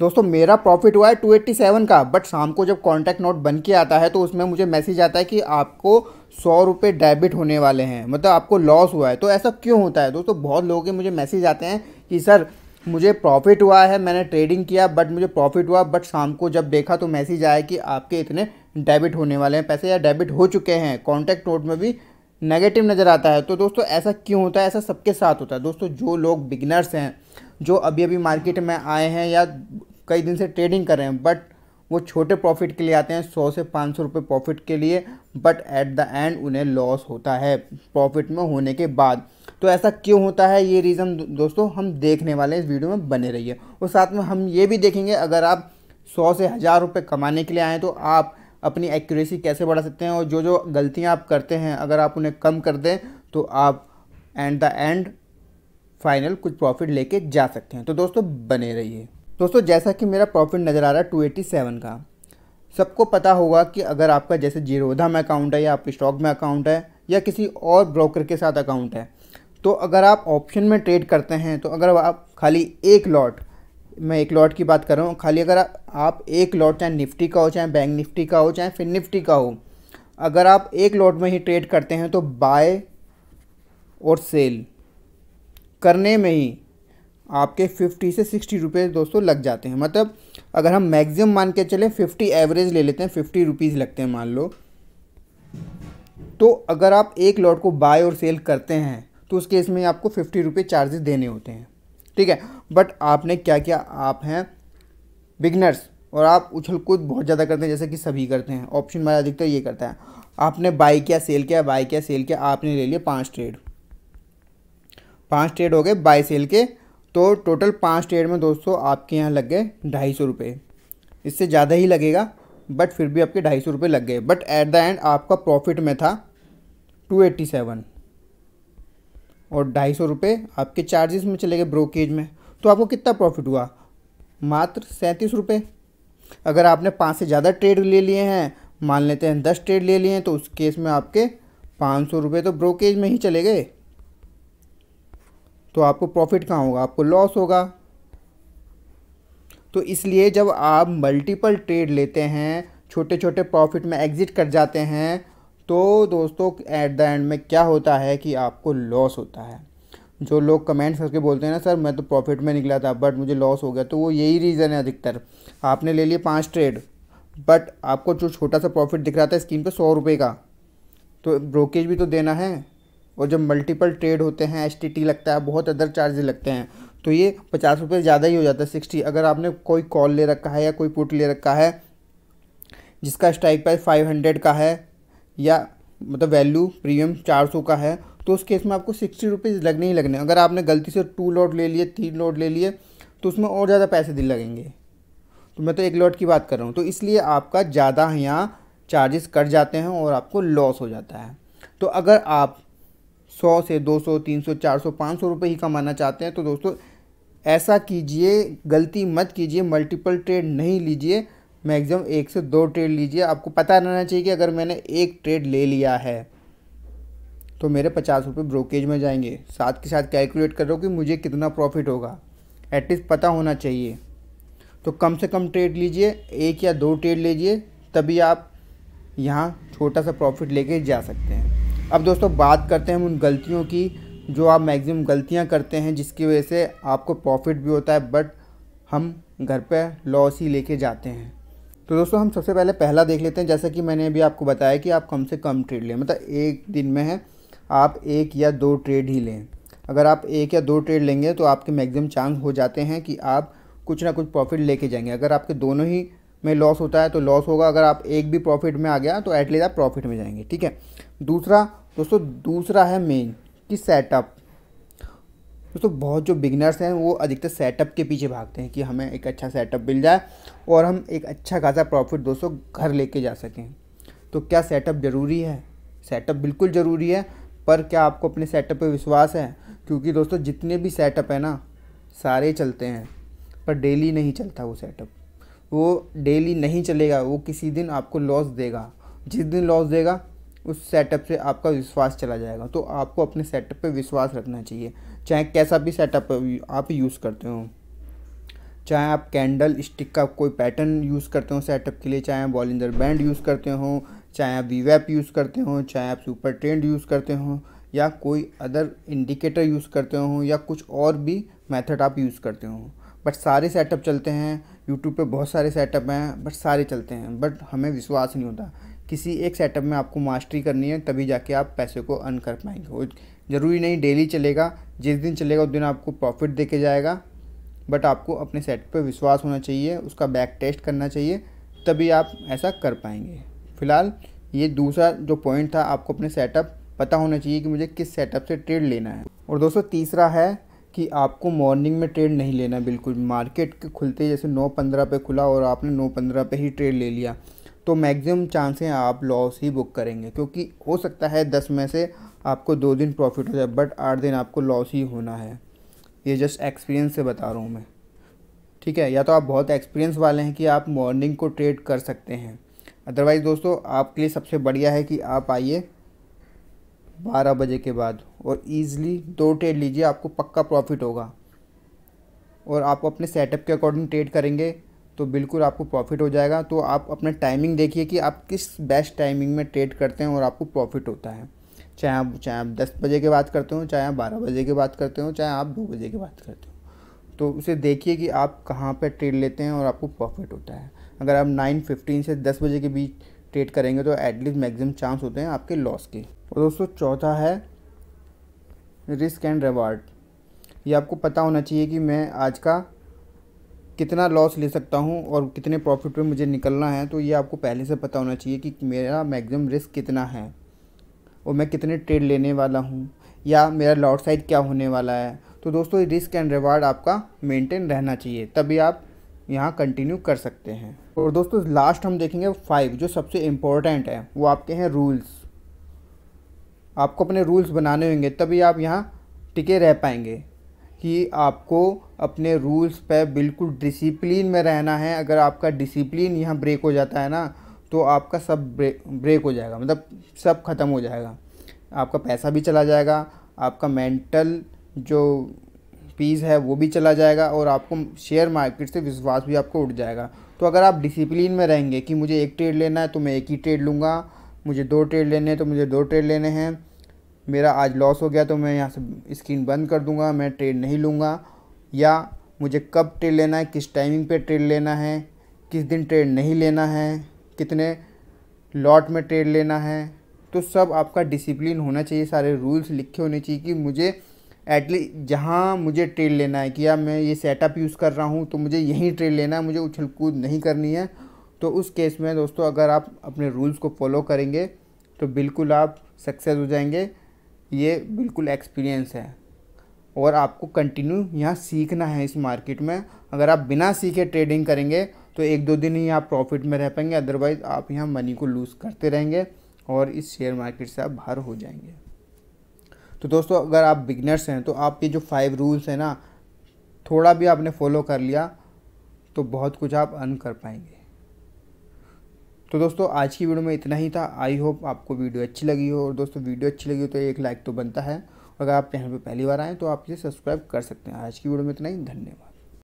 दोस्तों मेरा प्रॉफिट हुआ है 287 का बट शाम को जब कॉन्टैक्ट नोट बन के आता है तो उसमें मुझे मैसेज आता है कि आपको सौ रुपये डेबिट होने वाले हैं मतलब आपको लॉस हुआ है तो ऐसा क्यों होता है दोस्तों बहुत लोगों के मुझे मैसेज आते हैं कि सर मुझे प्रॉफिट हुआ है मैंने ट्रेडिंग किया बट मुझे प्रॉफिट हुआ बट शाम को जब देखा तो मैसेज आया कि आपके इतने डेबिट होने वाले हैं पैसे या डेबिट हो चुके हैं कॉन्टैक्ट नोट में भी नेगेटिव नज़र आता है तो दोस्तों ऐसा क्यों होता है ऐसा सबके साथ होता है दोस्तों जो लोग बिगनर्स हैं जो अभी अभी मार्केट में आए हैं या कई दिन से ट्रेडिंग कर रहे हैं बट वो छोटे प्रॉफिट के लिए आते हैं सौ से पाँच सौ रुपये प्रॉफिट के लिए बट एट द एंड उन्हें लॉस होता है प्रॉफिट में होने के बाद तो ऐसा क्यों होता है ये रीज़न दोस्तों हम देखने वाले हैं इस वीडियो में बने रहिए और साथ में हम ये भी देखेंगे अगर आप सौ से हज़ार रुपये कमाने के लिए आएँ तो आप अपनी एक्यूरेसी कैसे बढ़ा सकते हैं और जो जो गलतियाँ आप करते हैं अगर आप उन्हें कम कर दें तो आप एट द एंड फाइनल कुछ प्रॉफिट लेके जा सकते हैं तो दोस्तों बने रहिए दोस्तों जैसा कि मेरा प्रॉफिट नज़र आ रहा है टू एटी सेवन का सबको पता होगा कि अगर आपका जैसे जीरोधा में अकाउंट है या आपके स्टॉक में अकाउंट है या किसी और ब्रोकर के साथ अकाउंट है तो अगर आप ऑप्शन में ट्रेड करते हैं तो अगर आप खाली एक लॉट मैं एक लॉट की बात कर रहा हूँ खाली अगर आप एक लॉट चाहे निफ्टी का हो चाहे बैंक निफ्टी का हो चाहे फिर निफ्टी का हो अगर आप एक लॉट में ही ट्रेड करते हैं तो बाय और सेल करने में ही आपके फिफ्टी से सिक्सटी रुपये दोस्तों लग जाते हैं मतलब अगर हम मैक्सिमम मान के चले फिफ्टी एवरेज ले लेते हैं फिफ्टी रुपीज़ लगते हैं मान लो तो अगर आप एक लॉट को बाय और सेल करते हैं तो उस केस में आपको फिफ्टी रुपये चार्जेस देने होते हैं ठीक है बट आपने क्या किया आप हैं बिगनर्स और आप उछल कूद बहुत ज़्यादा करते हैं जैसे कि सभी करते हैं ऑप्शन वाला अधिकतर ये करता है आपने बाई किया सेल किया बाई किया सेल किया आपने ले लिया पाँच ट्रेड पाँच ट्रेड हो गए बाई सेल के तो टोटल पाँच ट्रेड में दोस्तों आपके यहाँ लग गए ढाई सौ रुपये इससे ज़्यादा ही लगेगा बट फिर भी आपके ढाई सौ रुपये लग गए बट एट द एंड आपका प्रॉफिट में था टू एट्टी सेवन और ढाई सौ रुपये आपके चार्जेस में चले गए ब्रोकेज में तो आपको कितना प्रॉफिट हुआ मात्र सैंतीस रुपये अगर आपने पाँच से ज़्यादा ट्रेड ले लिए हैं मान लेते हैं दस ट्रेड ले लिए हैं तो उस केस में आपके पाँच सौ रुपये तो ब्रोकेज में ही चले गए तो आपको प्रॉफिट कहाँ होगा आपको लॉस होगा तो इसलिए जब आप मल्टीपल ट्रेड लेते हैं छोटे छोटे प्रॉफिट में एग्ज़िट कर जाते हैं तो दोस्तों एट द एंड में क्या होता है कि आपको लॉस होता है जो लोग कमेंट्स करके बोलते हैं ना सर मैं तो प्रॉफिट में निकला था बट मुझे लॉस हो गया तो वो यही रीज़न है अधिकतर आपने ले लिए पाँच ट्रेड बट आपको जो छोटा सा प्रॉफिट दिख रहा था स्कीम पर सौ रुपये का तो ब्रोकेज भी तो देना है और जब मल्टीपल ट्रेड होते हैं एस लगता है बहुत अदर चार्जेज लगते हैं तो ये पचास रुपये ज़्यादा ही हो जाता है सिक्सटी अगर आपने कोई कॉल ले रखा है या कोई पुट ले रखा है जिसका स्ट्राइक प्राइस फाइव हंड्रेड का है या मतलब वैल्यू प्रीमियम चार सौ का है तो उस केस में आपको सिक्सटी रुपीज़ लगने ही लगने अगर आपने गलती से टू लॉट ले लिए तीन लॉट ले लिए तो उसमें और ज़्यादा पैसे दिन लगेंगे तो मैं तो एक लॉट की बात कर रहा हूँ तो इसलिए आपका ज़्यादा यहाँ चार्जेस कट जाते हैं और आपको लॉस हो जाता है तो अगर आप सौ से दो सौ तीन सौ चार सौ पाँच सौ रुपये ही कमाना चाहते हैं तो दोस्तों ऐसा कीजिए गलती मत कीजिए मल्टीपल ट्रेड नहीं लीजिए मैक्सिमम एक से दो ट्रेड लीजिए आपको पता रहना चाहिए कि अगर मैंने एक ट्रेड ले लिया है तो मेरे पचास रुपये ब्रोकेज में जाएंगे साथ के साथ कैलकुलेट कर रहे हो कि मुझे कितना प्रॉफिट होगा एटलीस्ट पता होना चाहिए तो कम से कम ट्रेड लीजिए एक या दो ट्रेड लीजिए तभी आप यहाँ छोटा सा प्रॉफिट लेके जा सकते हैं अब दोस्तों बात करते हैं उन गलतियों की जो आप मैक्सिमम गलतियां करते हैं जिसकी वजह से आपको प्रॉफिट भी होता है बट हम घर पे लॉस ही लेके जाते हैं तो दोस्तों हम सबसे पहले पहला देख लेते हैं जैसा कि मैंने अभी आपको बताया कि आप कम से कम ट्रेड लें मतलब एक दिन में है आप एक या दो ट्रेड ही लें अगर आप एक या दो ट्रेड लेंगे तो आपके मैगजिम चांस हो जाते हैं कि आप कुछ ना कुछ प्रॉफिट लेके जाएंगे अगर आपके दोनों ही में लॉस होता है तो लॉस होगा अगर आप एक भी प्रॉफिट में आ गया तो एटलीस्ट आप प्रॉफिट में जाएंगे ठीक है दूसरा दोस्तों दूसरा है मेन कि सेटअप दोस्तों बहुत जो बिगनर्स हैं वो अधिकतर सेटअप के पीछे भागते हैं कि हमें एक अच्छा सेटअप मिल जाए और हम एक अच्छा खासा प्रॉफिट दोस्तों घर लेके जा सकें तो क्या सेटअप ज़रूरी है सेटअप बिल्कुल ज़रूरी है पर क्या आपको अपने सेटअप पे विश्वास है क्योंकि दोस्तों जितने भी सेटअप हैं ना सारे चलते हैं पर डेली नहीं चलता वो सेटअप वो डेली नहीं चलेगा वो किसी दिन आपको लॉस देगा जिस दिन लॉस देगा उस सेटअप से आपका विश्वास चला जाएगा तो आपको अपने सेटअप पे विश्वास रखना चाहिए चाहे कैसा भी सेटअप आप यूज़ करते हो चाहे आप कैंडल स्टिक का कोई पैटर्न यूज़ करते हो सेटअप के लिए चाहे आप बैंड यूज़ करते हो चाहे आप वीवैप यूज़ करते हो चाहे आप सुपर ट्रेंड यूज़ करते हो या कोई अदर इंडिकेटर यूज़ करते हो या कुछ और भी मेथड आप यूज़ करते हो बट सारे सेटअप चलते हैं यूट्यूब पे बहुत सारे सेटअप हैं बट सारे चलते हैं बट हमें विश्वास नहीं होता किसी एक सेटअप में आपको मास्टरी करनी है तभी जाके आप पैसे को अर्न कर पाएंगे ज़रूरी नहीं डेली चलेगा जिस दिन चलेगा उस दिन आपको प्रॉफिट दे के जाएगा बट आपको अपने सेट पर विश्वास होना चाहिए उसका बैक टेस्ट करना चाहिए तभी आप ऐसा कर पाएंगे फिलहाल ये दूसरा जो पॉइंट था आपको अपने सेटअप पता होना चाहिए कि मुझे किस सेटअप से ट्रेड लेना है और दोस्तों तीसरा है कि आपको मॉर्निंग में ट्रेड नहीं लेना बिल्कुल मार्केट के खुलते जैसे नौ पंद्रह पे खुला और आपने नौ पंद्रह पे ही ट्रेड ले लिया तो मैक्सिमम चांस हैं आप लॉस ही बुक करेंगे क्योंकि हो सकता है दस में से आपको दो दिन प्रॉफिट हो जाए बट आठ दिन आपको लॉस ही होना है ये जस्ट एक्सपीरियंस से बता रहा हूँ मैं ठीक है या तो आप बहुत एक्सपीरियंस वाले हैं कि आप मॉर्निंग को ट्रेड कर सकते हैं अदरवाइज़ दोस्तों आपके लिए सबसे बढ़िया है कि आप आइए बारह बजे के बाद और ईज़िली दो ट्रेड लीजिए आपको पक्का प्रॉफिट होगा और आप अपने सेटअप के अकॉर्डिंग ट्रेड करेंगे तो बिल्कुल आपको प्रॉफिट हो जाएगा तो आप अपना टाइमिंग देखिए कि आप किस बेस्ट टाइमिंग में ट्रेड करते हैं और आपको प्रॉफिट होता है चाहे आप चाहे आप दस बजे के बात करते हो चाहे आप बारह बजे के बात करते हो चाहे आप दो बजे के बात करते हो तो उसे देखिए कि आप कहाँ पर ट्रेड लेते हैं और आपको प्रॉफिट होता है अगर आप नाइन फिफ्टीन से दस बजे के बीच ट्रेड करेंगे तो एटलीस्ट मैक्सिमम चांस होते हैं आपके लॉस के और दोस्तों चौथा है रिस्क एंड रिवार्ड ये आपको पता होना चाहिए कि मैं आज का कितना लॉस ले सकता हूँ और कितने प्रॉफिट में मुझे निकलना है तो ये आपको पहले से पता होना चाहिए कि मेरा मैक्सिमम रिस्क कितना है और मैं कितने ट्रेड लेने वाला हूँ या मेरा लॉट साइज क्या होने वाला है तो दोस्तों रिस्क एंड रिवार्ड आपका मेंटेन रहना चाहिए तभी आप यहाँ कंटिन्यू कर सकते हैं और दोस्तों लास्ट हम देखेंगे फाइव जो सबसे इम्पोर्टेंट है वो आपके हैं रूल्स आपको अपने रूल्स बनाने होंगे तभी आप यहाँ टिके रह पाएंगे कि आपको अपने रूल्स पर बिल्कुल डिसिप्लिन में रहना है अगर आपका डिसिप्लिन यहाँ ब्रेक हो जाता है ना तो आपका सब ब्रेक ब्रेक हो जाएगा मतलब सब ख़त्म हो जाएगा आपका पैसा भी चला जाएगा आपका मेंटल जो पीस है वो भी चला जाएगा और आपको शेयर मार्केट से विश्वास भी आपको उठ जाएगा तो अगर आप डिसिप्लिन में रहेंगे कि मुझे एक ट्रेड लेना है तो मैं एक ही ट्रेड लूँगा मुझे दो ट्रेड लेने हैं तो मुझे दो ट्रेड लेने हैं मेरा आज लॉस हो गया तो मैं यहाँ से स्क्रीन बंद कर दूँगा मैं ट्रेड नहीं लूँगा या मुझे कब ट्रेड लेना है किस टाइमिंग पे ट्रेड लेना है किस दिन ट्रेड नहीं लेना है कितने लॉट में ट्रेड लेना है तो सब आपका डिसिप्लिन होना चाहिए सारे रूल्स लिखे होने चाहिए कि मुझे एटलीस्ट जहाँ मुझे ट्रेड लेना है कि या मैं ये सेटअप यूज़ कर रहा हूँ तो मुझे यहीं ट्रेड लेना है मुझे उछल कूद नहीं करनी है तो उस केस में दोस्तों अगर आप अपने रूल्स को फॉलो करेंगे तो बिल्कुल आप सक्सेस हो जाएंगे ये बिल्कुल एक्सपीरियंस है और आपको कंटिन्यू यहाँ सीखना है इस मार्केट में अगर आप बिना सीखे ट्रेडिंग करेंगे तो एक दो दिन ही आप प्रॉफिट में रह पाएंगे अदरवाइज़ आप यहाँ मनी को लूज़ करते रहेंगे और इस शेयर मार्केट से आप बाहर हो जाएंगे तो दोस्तों अगर आप बिगनर्स हैं तो आपके जो फाइव रूल्स हैं ना थोड़ा भी आपने फॉलो कर लिया तो बहुत कुछ आप अर्न कर पाएंगे तो दोस्तों आज की वीडियो में इतना ही था आई होप आपको वीडियो अच्छी लगी हो और दोस्तों वीडियो अच्छी लगी हो तो एक लाइक तो बनता है अगर आप चैनल पर पहली बार आएँ तो आप इसे सब्सक्राइब कर सकते हैं आज की वीडियो में इतना ही धन्यवाद